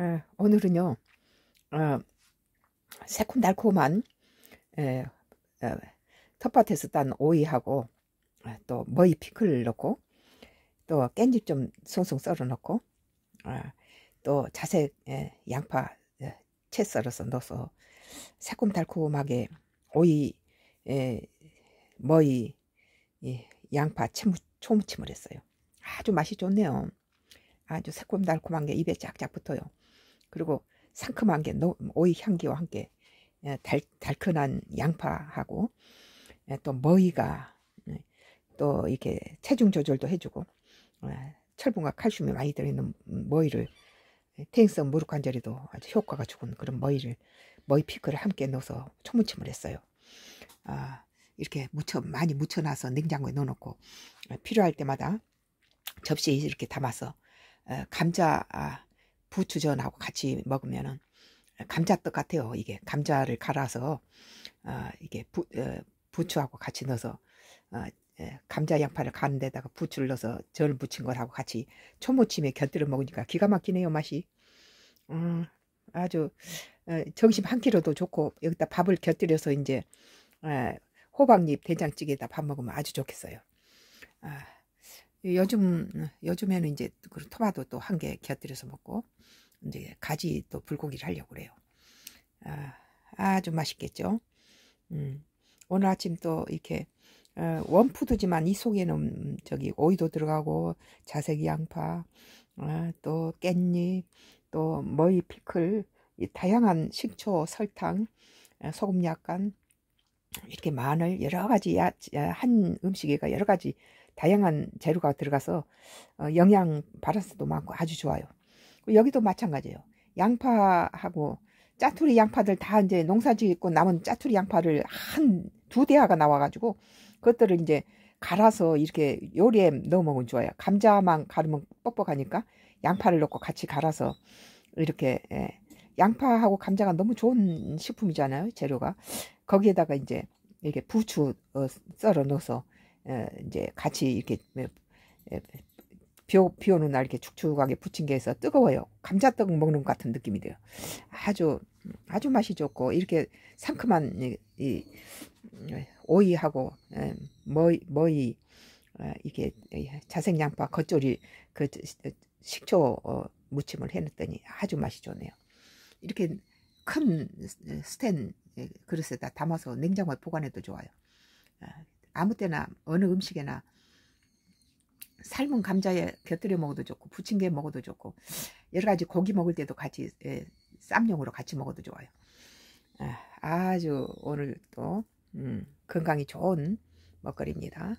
에, 예, 오늘은요 어, 새콤달콤한 에, 예, 에, 어, 텃밭에서 딴 오이하고 어, 또 머이 피클 넣고 또 깻잎 좀 송송 썰어 넣고 아, 어, 또 자색 에, 예, 양파 에, 채 썰어서 넣어서 새콤달콤하게 오이 에, 머이 이, 양파 채무, 초무침을 했어요. 아주 맛이 좋네요. 아주 새콤달콤한 게 입에 쫙쫙 붙어요. 그리고 상큼한 게 오이 향기와 함께 예, 달, 달큰한 양파하고 예, 또 머위가 예, 또 이렇게 체중 조절도 해주고 철분과 칼슘이 많이 들어있는 머위를 퇴행성 무릎 관절에도 아주 효과가 좋은 그런 머위를 머위 피클을 함께 넣어서 초무침을 했어요. 아, 이렇게 무쳐 많이 무쳐놔서 냉장고에 넣어놓고 필요할 때마다 접시에 이렇게 담아서 감자 아, 부추전하고 같이 먹으면은 감자떡 같아요. 이게 감자를 갈아서 어, 이게 부, 어, 부추하고 같이 넣어서 어, 예, 감자 양파를 간 데다가 부추를 넣어서 절 부친 거하고 같이 초무침에 곁들여 먹으니까 기가 막히네요 맛이. 음, 아주 어, 점심 한 끼로도 좋고 여기다 밥을 곁들여서 이제 어, 호박잎 된장찌개에다 밥 먹으면 아주 좋겠어요. 아. 요즘 요즘에는 이제 그 토마토 또 한 개 곁들여서 먹고 이제 가지 또 불고기를 하려고 그래요. 아, 아주 맛있겠죠. 음, 오늘 아침 또 이렇게 어, 원푸드지만 이 속에는 저기 오이도 들어가고 자색 양파, 어, 또 깻잎, 또 머위 피클, 다양한 식초, 설탕, 어, 소금 약간 이렇게 마늘 여러 가지 야, 한 음식에가 여러 가지 다양한 재료가 들어가서 어, 영양 바란스도 많고 아주 좋아요. 여기도 마찬가지예요. 양파하고 짜투리 양파들 다 이제 농사짓고 남은 짜투리 양파를 한 두 대화가 나와가지고 그것들을 이제 갈아서 이렇게 요리에 넣어 먹으면 좋아요. 감자만 갈으면 뻑뻑하니까 양파를 넣고 같이 갈아서 이렇게 예. 양파하고 감자가 너무 좋은 식품이잖아요. 재료가 거기에다가 이제 이렇게 부추 어, 썰어 넣어서 어, 이제 같이 이렇게 예, 예, 비오, 비 오는 날 이렇게 축축하게 부친 게 해서 뜨거워요. 감자떡 먹는 것 같은 느낌이 돼요. 아주, 아주 맛이 좋고, 이렇게 상큼한 이, 이 오이하고, 에, 예, 머이, 머이, 어, 이게 자색양파 겉절이 그 어, 식초 어, 무침을 해놨더니 아주 맛이 좋네요. 이렇게 큰 스텐 예, 그릇에다 담아서 냉장고에 보관해도 좋아요. 아, 아무 때나 어느 음식에나 삶은 감자에 곁들여 먹어도 좋고 부침개 먹어도 좋고 여러 가지 고기 먹을 때도 같이 예, 쌈용으로 같이 먹어도 좋아요. 아, 아주 오늘 또 음, 건강이 좋은 먹거리입니다.